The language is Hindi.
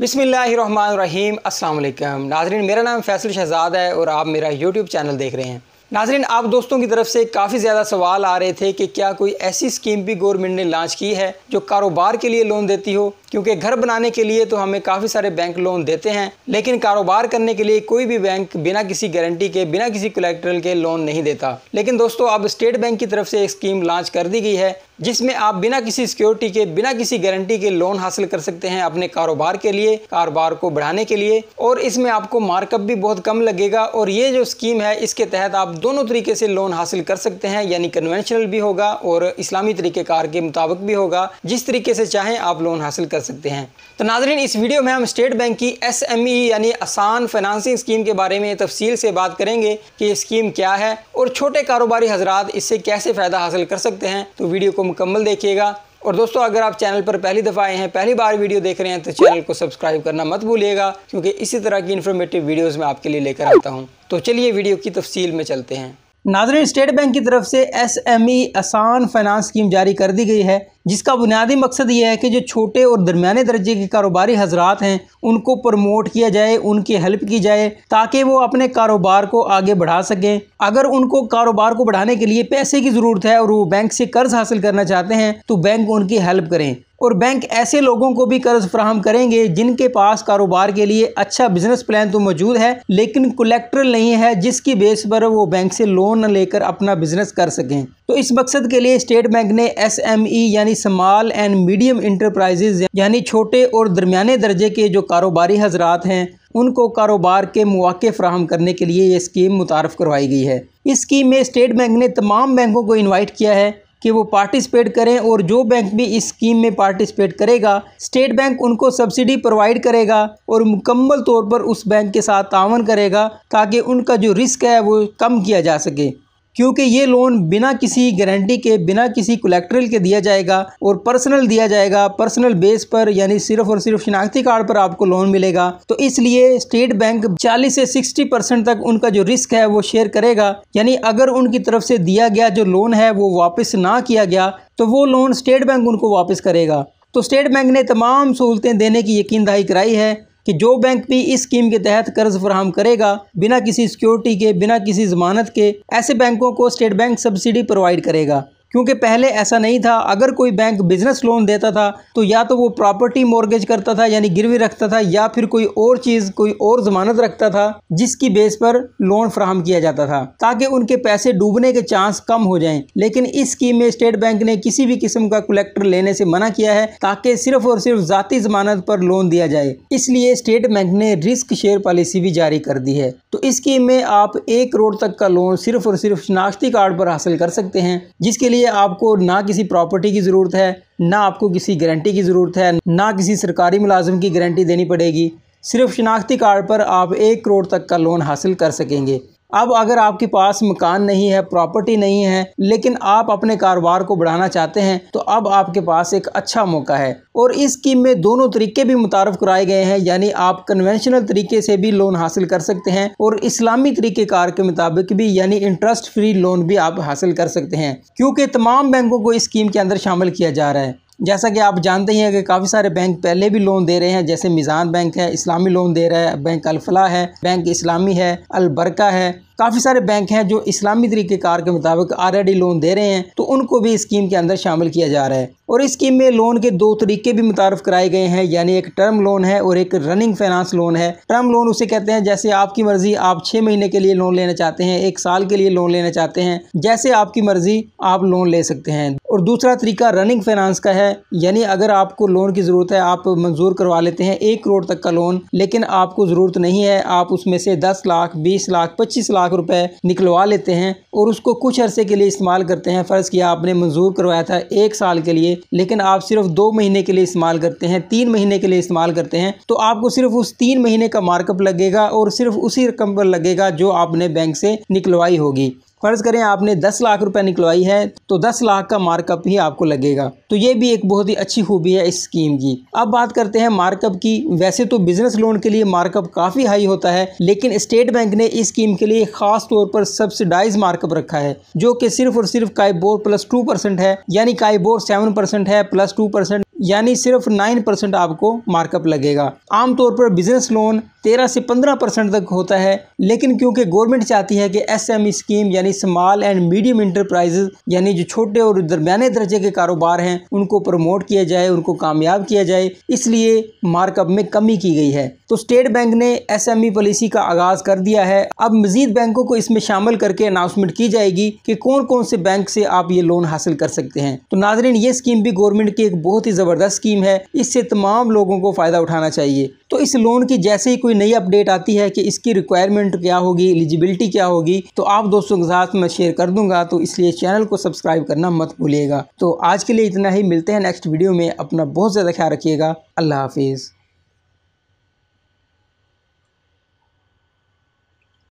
बिसमीम अल्लाम नाजरीन मेरा नाम फैसल शहजाद है और आप मेरा यूट्यूब चैनल देख रहे हैं नाजरीन आप दोस्तों की तरफ से काफ़ी ज़्यादा सवाल आ रहे थे कि क्या कोई ऐसी स्कीम भी गवर्नमेंट ने लॉन्च की है जो कारोबार के लिए लोन देती हो क्योंकि घर बनाने के लिए तो हमें काफ़ी सारे बैंक लोन देते हैं लेकिन कारोबार करने के लिए कोई भी बैंक बिना किसी गारंटी के बिना किसी कलेक्ट्रल के लोन नहीं देता लेकिन दोस्तों अब स्टेट बैंक की तरफ से एक स्कीम लॉन्च कर दी गई है जिसमें आप बिना किसी सिक्योरिटी के बिना किसी गारंटी के लोन हासिल कर सकते हैं अपने कारोबार के लिए कारोबार को बढ़ाने के लिए और इसमें आपको मार्कअप भी बहुत कम लगेगा और ये जो स्कीम है इसके तहत आप दोनों तरीके से लोन हासिल कर सकते हैं यानी कन्वेंशनल भी होगा और इस्लामी तरीक़ेकार के मुताबिक भी होगा जिस तरीके से चाहें आप लोन हासिल कर सकते हैं तो नाजरीन इस वीडियो में हम स्टेट बैंक की एस e, यानी आसान फाइनेंसिंग स्कीम के बारे में तफसील से बात करेंगे कि ये स्कीम क्या है और छोटे कारोबारी हजरात इससे कैसे फ़ायदा हासिल कर सकते हैं तो वीडियो को मुकम्मल देखिएगा और दोस्तों अगर आप चैनल पर पहली दफ़ा आए हैं पहली बार वीडियो देख रहे हैं तो चैनल को सब्सक्राइब करना मत भूलिएगा क्योंकि इसी तरह की इन्फॉर्मेटिव वीडियोज़ मैं आपके लिए लेकर आता हूँ तो चलिए वीडियो की तफसील में चलते हैं नाजरन स्टेट बैंक की तरफ से एस एम ई आसान फाइनेंस स्कीम जारी कर दी गई है जिसका बुनियादी मकसद ये है कि जो छोटे और दरमिया दर्जे के कारोबारी हजरात हैं उनको प्रमोट किया जाए उनकी हेल्प की जाए ताकि वो अपने कारोबार को आगे बढ़ा सकें अगर उनको कारोबार को बढ़ाने के लिए पैसे की ज़रूरत है और वो बैंक से कर्ज हासिल करना चाहते हैं तो बैंक उनकी हेल्प करें और बैंक ऐसे लोगों को भी कर्ज फ्राहम करेंगे जिनके पास कारोबार के लिए अच्छा बिजनेस प्लान तो मौजूद है लेकिन कलेक्टर नहीं है जिसकी बेस पर वो बैंक से लोन लेकर अपना बिजनेस कर सकें तो इस मकसद के लिए स्टेट बैंक ने एस एम ई यानी स्माल एंड मीडियम इंटरप्राइजेज यानी छोटे और दरमियाने दर्जे के जो कारोबारी हजरात हैं उनको कारोबार के मौक़े फ्राहम करने के लिए ये स्कीम मुतारफ़ करवाई गई है इस स्कीम में स्टेट बैंक ने तमाम बैंकों को इन्वाइट किया है कि वो पार्टिसिपेट करें और जो बैंक भी इस स्कीम में पार्टिसिपेट करेगा स्टेट बैंक उनको सब्सिडी प्रोवाइड करेगा और मुकम्मल तौर पर उस बैंक के साथ तावन करेगा ताकि उनका जो रिस्क है वो कम किया जा सके क्योंकि ये लोन बिना किसी गारंटी के बिना किसी कोलेक्ट्रल के दिया जाएगा और पर्सनल दिया जाएगा पर्सनल बेस पर यानी सिर्फ और सिर्फ शिनाख्ती कार्ड पर आपको लोन मिलेगा तो इसलिए स्टेट बैंक 40 से 60 परसेंट तक उनका जो रिस्क है वो शेयर करेगा यानी अगर उनकी तरफ से दिया गया जो लोन है वो वापस ना किया गया तो वो लोन स्टेट बैंक उनको वापस करेगा तो स्टेट बैंक ने तमाम सहूलतें देने की यकीन दहाई कराई है कि जो बैंक भी इस स्कीम के तहत कर्ज फराहम करेगा बिना किसी सिक्योरिटी के बिना किसी जमानत के ऐसे बैंकों को स्टेट बैंक सब्सिडी प्रोवाइड करेगा क्योंकि पहले ऐसा नहीं था अगर कोई बैंक बिज़नेस लोन देता था तो या तो वो प्रॉपर्टी मॉर्गेज करता था यानी गिरवी रखता था या फिर कोई और चीज़ कोई और जमानत रखता था जिसकी बेस पर लोन फ्राहम किया जाता था ताकि उनके पैसे डूबने के चांस कम हो जाएं लेकिन इस स्कीम में स्टेट बैंक ने किसी भी किस्म का कलेक्टर लेने से मना किया है ताकि सिर्फ और सिर्फ ज़ाती जमानत पर लोन दिया जाए इसलिए स्टेट बैंक ने रिस्क शेयर पॉलिसी भी जारी कर दी है तो इस स्कीम में आप एक करोड़ तक का लोन सिर्फ और सिर्फ शनाख्ती कार्ड पर हासिल कर सकते हैं जिसके लिए लिए आपको ना किसी प्रॉपर्टी की ज़रूरत है ना आपको किसी गारंटी की ज़रूरत है ना किसी सरकारी मुलाजम की गारंटी देनी पड़ेगी सिर्फ शनाख्ती कार्ड पर आप एक करोड़ तक का लोन हासिल कर सकेंगे अब अगर आपके पास मकान नहीं है प्रॉपर्टी नहीं है लेकिन आप अपने कारोबार को बढ़ाना चाहते हैं तो अब आपके पास एक अच्छा मौका है और इस स्कीम में दोनों तरीके भी मुतारफ कराए गए हैं यानी आप कन्वेंशनल तरीके से भी लोन हासिल कर सकते हैं और इस्लामी कार के मुताबिक भी यानी इंटरेस्ट फ्री लोन भी आप हासिल कर सकते हैं क्योंकि तमाम बैंकों को इस स्कीम के अंदर शामिल किया जा रहा है जैसा कि आप जानते ही हैं कि काफ़ी सारे बैंक पहले भी लोन दे रहे हैं जैसे मिज़ान बैंक है इस्लामी लोन दे रहा है बैंक अलफला है बैंक इस्लामी है अलबरका है काफ़ी सारे बैंक हैं जो इस्लामी तरीक़ेकार के मुताबिक ऑलरेडी लोन दे रहे हैं तो उनको भी स्कीम के अंदर शामिल किया जा रहा है और इस स्कीम में लोन के दो तरीके भी मुतारफ़ कराए गए हैं यानी एक टर्म लोन है और एक रनिंग फाइनेंस लोन है टर्म लोन उसे कहते हैं जैसे आपकी मर्ज़ी आप छः महीने के लिए लोन लेना चाहते हैं एक साल के लिए लोन लेना चाहते हैं जैसे आपकी मर्ज़ी आप लोन ले सकते हैं और दूसरा तरीका रनिंग फाइनेंस का है यानी अगर आपको लोन की ज़रूरत है आप मंजूर करवा लेते हैं एक करोड़ तक का लोन लेकिन आपको ज़रूरत नहीं है आप उसमें से दस लाख बीस लाख पच्चीस लाख लाख रुपए निकलवा लेते हैं और उसको कुछ अरसे के लिए इस्तेमाल करते हैं फ़र्ज़ किया आपने मंजूर करवाया था एक साल के लिए लेकिन आप सिर्फ दो महीने के लिए इस्तेमाल करते हैं तीन महीने के लिए इस्तेमाल करते हैं तो आपको सिर्फ उस तीन महीने का मार्कअप लगेगा और सिर्फ उसी रकम पर लगेगा जो आपने बैंक से निकलवाई होगी फ़र्ज़ करें आपने दस लाख रुपए निकलवाई है तो दस लाख का मार्कअप ही आपको लगेगा तो ये भी एक बहुत ही अच्छी खूबी है इस स्कीम की अब बात करते हैं मार्कअप की वैसे तो बिज़नेस लोन के लिए मार्कअप काफ़ी हाई होता है लेकिन स्टेट बैंक ने इस स्कीम के लिए खास तौर पर सब्सिडाइज मार्कअप रखा है जो कि सिर्फ और सिर्फ काइबोर प्लस टू परसेंट है यानी काइबोर सेवन परसेंट है प्लस टू परसेंट यानी सिर्फ नाइन परसेंट आपको मार्कअप लगेगा आमतौर पर बिजनेस लोन तेरह से पंद्रह परसेंट तक होता है लेकिन क्योंकि गवर्नमेंट चाहती है कि एसएमई स्कीम e यानी स्मॉल एंड मीडियम इंटरप्राइजेज यानी जो छोटे और दरमियाने दर्जे के कारोबार हैं उनको प्रमोट किया जाए उनको कामयाब किया जाए इसलिए मार्कअप में कमी की गई है तो स्टेट बैंक ने एसएमई पॉलिसी e का आगाज कर दिया है अब मजीद बैंकों को इसमें शामिल करके अनाउंसमेंट की जाएगी कि कौन कौन से बैंक से आप ये लोन हासिल कर सकते हैं तो नाजरीन ये स्कीम भी गवर्नमेंट की एक बहुत ही ज़बरदस्त स्कीम है इससे तमाम लोगों को फ़ायदा उठाना चाहिए तो इस लोन की जैसे ही कोई नई अपडेट आती है कि इसकी रिक्वायरमेंट क्या होगी एलिजिबिलिटी क्या होगी तो आप दोस्तों के साथ मैं शेयर कर दूंगा तो इसलिए चैनल को सब्सक्राइब करना मत भूलिएगा तो आज के लिए इतना ही मिलते हैं नेक्स्ट वीडियो में अपना बहुत ज़्यादा ख्याल रखिएगा अल्लाह हाफिज़